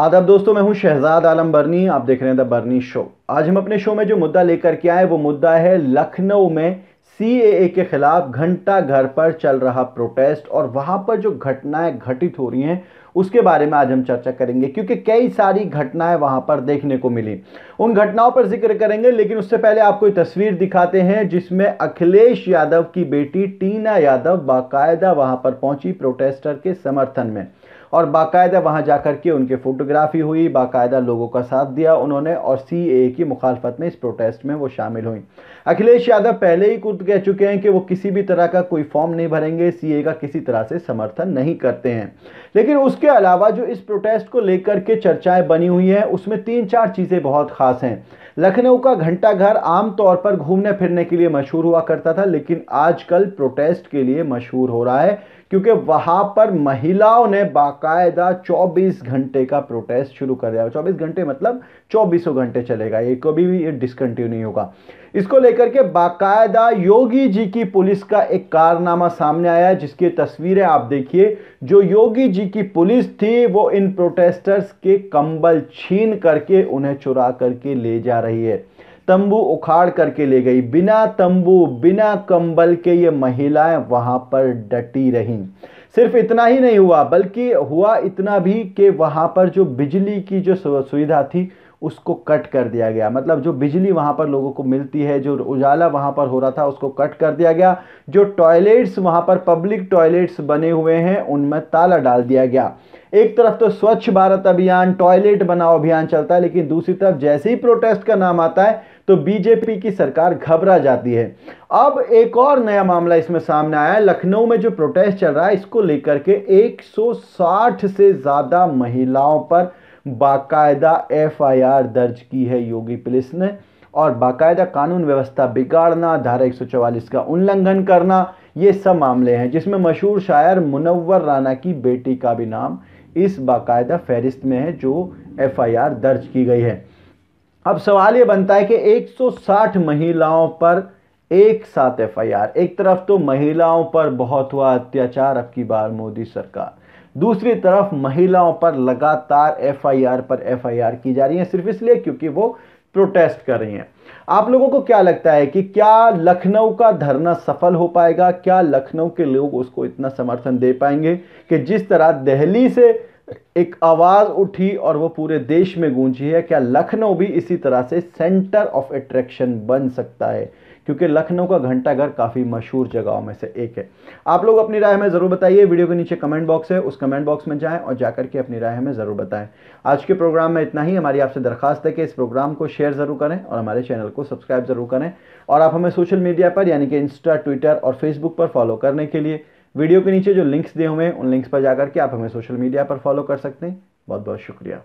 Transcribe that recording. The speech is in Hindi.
आदाब दोस्तों मैं हूं शहजाद आलम बर्नी आप देख रहे हैं द बर्नी शो आज हम अपने शो में जो मुद्दा लेकर के आए वो मुद्दा है लखनऊ में सी के खिलाफ घंटा घर पर चल रहा प्रोटेस्ट और वहाँ पर जो घटनाएं घटित हो रही हैं उसके बारे में आज हम चर्चा करेंगे क्योंकि कई सारी घटनाएं वहाँ पर देखने को मिली उन घटनाओं पर जिक्र करेंगे लेकिन उससे पहले आपको एक तस्वीर दिखाते हैं जिसमें अखिलेश यादव की बेटी टीना यादव बाकायदा वहाँ पर पहुंची प्रोटेस्टर के समर्थन में और बाकायदा वहाँ जा कर के उनके फ़ोटोग्राफी हुई बाकायदा लोगों का साथ दिया उन्होंने और सी की मुखालफत में इस प्रोटेस्ट में वो शामिल हुई अखिलेश यादव पहले ही खुद कह चुके हैं कि वो किसी भी तरह का कोई फॉर्म नहीं भरेंगे सी का किसी तरह से समर्थन नहीं करते हैं लेकिन उसके अलावा जो इस प्रोटेस्ट को लेकर के चर्चाएं बनी हुई हैं उसमें तीन चार चीज़ें बहुत खास हैं लखनऊ का घंटाघर आमतौर पर घूमने फिरने के लिए मशहूर हुआ करता था लेकिन आजकल प्रोटेस्ट के लिए मशहूर हो रहा है क्योंकि वहाँ पर महिलाओं ने बाकायदा 24 घंटे का प्रोटेस्ट शुरू कर दिया 24 घंटे मतलब चौबीसों घंटे चलेगा ये कभी भी ये डिसकंटिन्यू नहीं होगा इसको लेकर के बाकायदा योगी जी की पुलिस का एक कारनामा सामने आया जिसकी तस्वीरें आप देखिए जो योगी जी जी की पुलिस थी वो इन प्रोटेस्टर्स के कंबल छीन करके उन्हें चुरा करके ले जा रही है तंबू उखाड़ करके ले गई बिना तंबू बिना कंबल के ये महिलाएं वहां पर डटी रहीं सिर्फ इतना ही नहीं हुआ बल्कि हुआ इतना भी कि वहां पर जो बिजली की जो सुविधा थी उसको कट कर दिया गया मतलब जो बिजली वहाँ पर लोगों को मिलती है जो उजाला वहाँ पर हो रहा था उसको कट कर दिया गया जो टॉयलेट्स वहाँ पर पब्लिक टॉयलेट्स बने हुए हैं उनमें ताला डाल दिया गया एक तरफ तो स्वच्छ भारत अभियान टॉयलेट बनाओ अभियान चलता है लेकिन दूसरी तरफ जैसे ही प्रोटेस्ट का नाम आता है तो बीजेपी की सरकार घबरा जाती है अब एक और नया मामला इसमें सामने आया लखनऊ में जो प्रोटेस्ट चल रहा है इसको लेकर के 160 से ज़्यादा महिलाओं पर बाकायदा एफआईआर दर्ज की है योगी पुलिस ने और बाकायदा कानून व्यवस्था बिगाड़ना धारा एक का उल्लंघन करना ये सब मामले हैं जिसमें मशहूर शायर मुनवर राना की बेटी का भी नाम इस बाकायदा फहरिस्त में है जो एफआईआर दर्ज की गई है अब सवाल ये बनता है कि 160 महिलाओं पर एक साथ एफआईआर एक तरफ तो महिलाओं पर बहुत हुआ अत्याचार अब की बार मोदी सरकार दूसरी तरफ महिलाओं पर लगातार एफआईआर पर एफआईआर की जा रही है सिर्फ इसलिए क्योंकि वो प्रोटेस्ट कर रही हैं आप लोगों को क्या लगता है कि क्या लखनऊ का धरना सफल हो पाएगा क्या लखनऊ के लोग उसको इतना समर्थन दे पाएंगे कि जिस तरह दहली से एक आवाज़ उठी और वो पूरे देश में गूंजी है क्या लखनऊ भी इसी तरह से सेंटर ऑफ अट्रैक्शन बन सकता है क्योंकि लखनऊ का घंटाघर काफ़ी मशहूर जगहों में से एक है आप लोग अपनी राय में ज़रूर बताइए वीडियो के नीचे कमेंट बॉक्स है उस कमेंट बॉक्स में जाएँ और जाकर के अपनी राय हमें ज़रूर बताएं आज के प्रोग्राम में इतना ही हमारी आपसे दरखास्त है कि इस प्रोग्राम को शेयर ज़रूर करें और हमारे चैनल को सब्सक्राइब ज़रूर करें और आप हमें सोशल मीडिया पर यानी कि इंस्टा ट्विटर और फेसबुक पर फॉलो करने के लिए वीडियो के नीचे जो लिंक्स दिए हुए हैं उन लिंक्स पर जाकर के आप हमें सोशल मीडिया पर फॉलो कर सकते हैं बहुत बहुत शुक्रिया